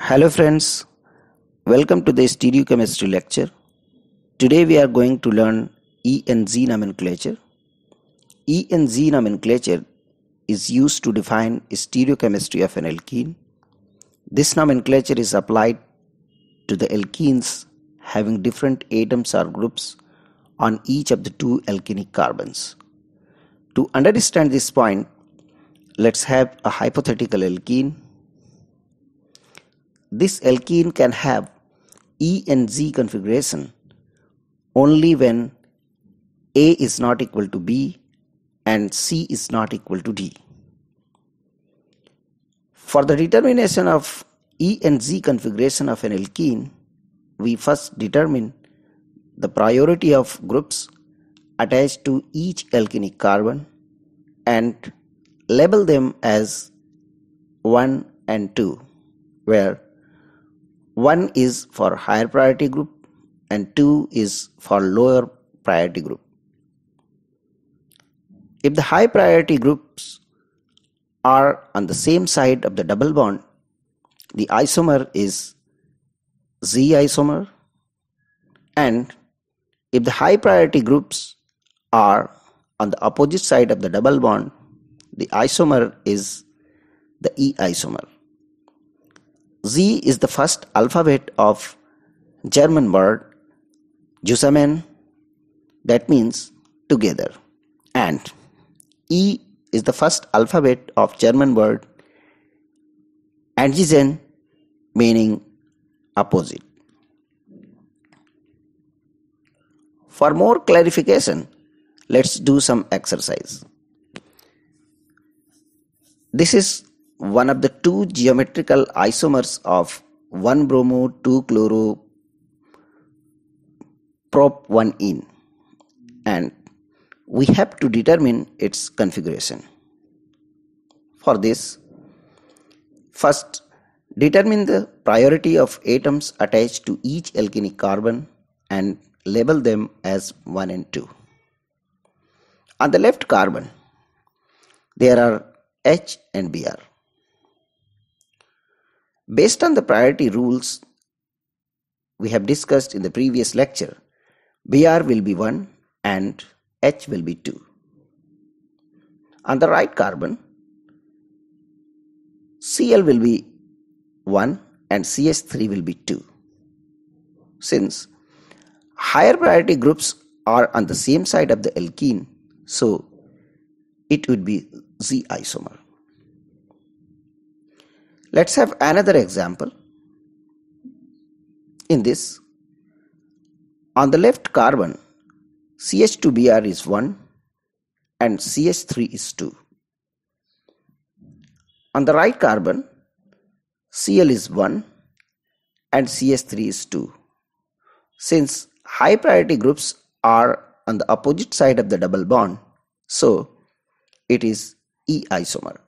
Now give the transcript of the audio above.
Hello friends, welcome to the stereochemistry lecture. Today we are going to learn E and Z nomenclature. E and Z nomenclature is used to define stereochemistry of an alkene. This nomenclature is applied to the alkenes having different atoms or groups on each of the two alkenic carbons. To understand this point, let's have a hypothetical alkene this alkene can have E and Z configuration only when A is not equal to B and C is not equal to D. For the determination of E and Z configuration of an alkene, we first determine the priority of groups attached to each alkenic carbon and label them as 1 and 2, where one is for higher priority group and two is for lower priority group if the high priority groups are on the same side of the double bond the isomer is z isomer and if the high priority groups are on the opposite side of the double bond the isomer is the e isomer Z is the first alphabet of German word zusammen that means together and E is the first alphabet of German word antigen meaning opposite. For more clarification, let's do some exercise. This is one of the two geometrical isomers of 1 bromo 2 chloro prop 1 in and we have to determine its configuration for this first determine the priority of atoms attached to each alkenic carbon and label them as 1 and 2 on the left carbon there are H and Br Based on the priority rules we have discussed in the previous lecture, BR will be 1 and H will be 2. On the right carbon, Cl will be 1 and CS3 will be 2. Since higher priority groups are on the same side of the alkene, so it would be Z isomer. Let's have another example. In this, on the left carbon, CH2Br is 1 and CH3 is 2. On the right carbon, Cl is 1 and CH3 is 2. Since high priority groups are on the opposite side of the double bond, so it is E isomer.